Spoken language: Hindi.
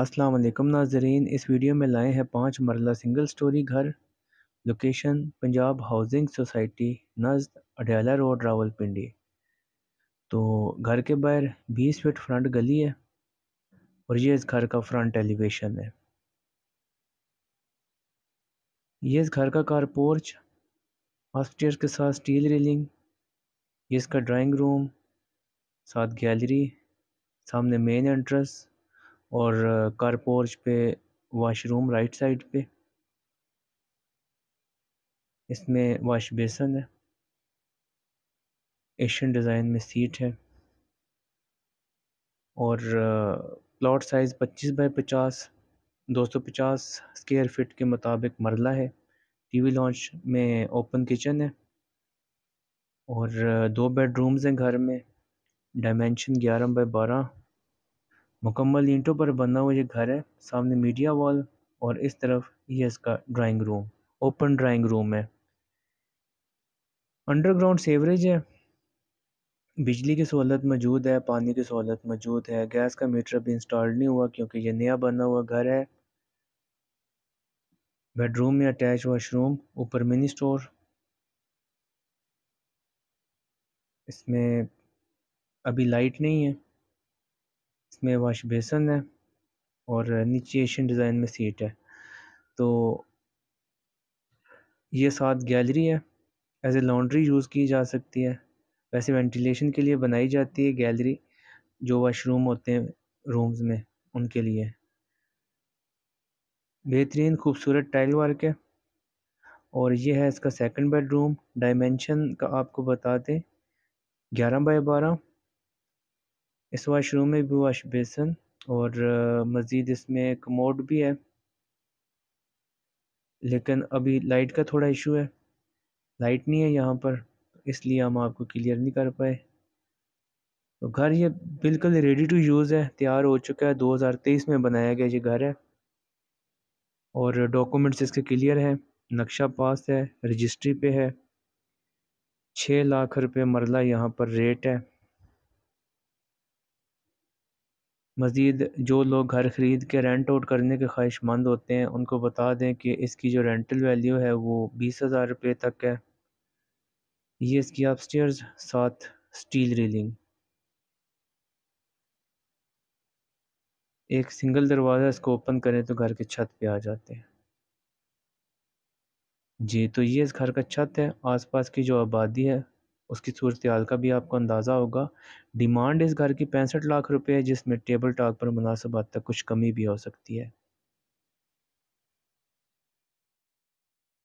अस्सलाम वालेकुम नाजरीन इस वीडियो में लाए हैं पाँच मरला सिंगल स्टोरी घर लोकेशन पंजाब हाउसिंग सोसाइटी नज़द अडयाला रोड रावलपिंडी तो घर के बाहर बीस फीट फ्रंट गली है और ये इस घर का फ्रंट एलिवेशन है ये इस घर का कार पोर्च हॉस्टेयर के साथ स्टील रेलिंग ये इसका ड्राइंग रूम साथ गैलरी सामने मेन एंट्रेंस और कार पोर्च पे वॉशरूम राइट साइड पे इसमें वॉश बेसन है एशियन डिज़ाइन में सीट है और plot size 25 by 50 250 square feet के मुताबिक मरला है टीवी लॉन्च में ओपन किचन है और दो बेडरूम्स हैं घर में डायमेंशन ग्यारह बाय बारह मुकम्मल ईंटों पर बना हुआ ये घर है सामने मीडिया वॉल और इस तरफ ये इसका drawing room open drawing room है अंडरग्राउंड सेवरेज है बिजली की सहूलत मौजूद है पानी की सहूलत मौजूद है गैस का मीटर भी इंस्टॉल नहीं हुआ क्योंकि ये नया बना हुआ घर है बेडरूम में अटैच वाशरूम ऊपर मिनी स्टोर इसमें अभी लाइट नहीं है इसमें वाश बेसन है और नीचे एशियन डिज़ाइन में सीट है तो ये साथ गैलरी है एज ए लॉन्ड्री यूज़ की जा सकती है वैसे वेंटिलेशन के लिए बनाई जाती है गैलरी जो वाशरूम होते हैं रूम्स में उनके लिए बेहतरीन खूबसूरत टाइल वर्क है और ये है इसका सेकंड बेडरूम डायमेंशन का आपको बता दें ग्यारह बाई बारह इस वाशरूम में भी वाश बेसन और मज़ीद इसमें कमोड भी है लेकिन अभी लाइट का थोड़ा इशू है लाइट नहीं है यहाँ पर इसलिए हम आपको क्लियर नहीं कर पाए तो घर ये बिल्कुल रेडी टू यूज़ है तैयार हो चुका है 2023 में बनाया गया ये घर है और डॉक्यूमेंट्स इसके क्लियर हैं नक्शा पास है रजिस्ट्री पे है छः लाख रुपए मरला यहाँ पर रेट है मज़ीद जो लोग घर ख़रीद के रेंट आउट करने के ख्वाहिशमंद होते हैं उनको बता दें कि इसकी जो रेंटल वैल्यू है वो बीस हज़ार रुपये तक है ये इसकी अपस्टेयर्स साथ स्टील रेलिंग एक सिंगल दरवाज़ा इसको ओपन करें तो घर की छत पे आ जाते हैं जी तो ये इस घर का छत है आसपास की जो आबादी है उसकी सूरत हाल का भी आपको अंदाज़ा होगा डिमांड इस घर की पैंसठ लाख रुपये है जिसमें टेबल टॉक पर मुनासिब हद तक कुछ कमी भी हो सकती है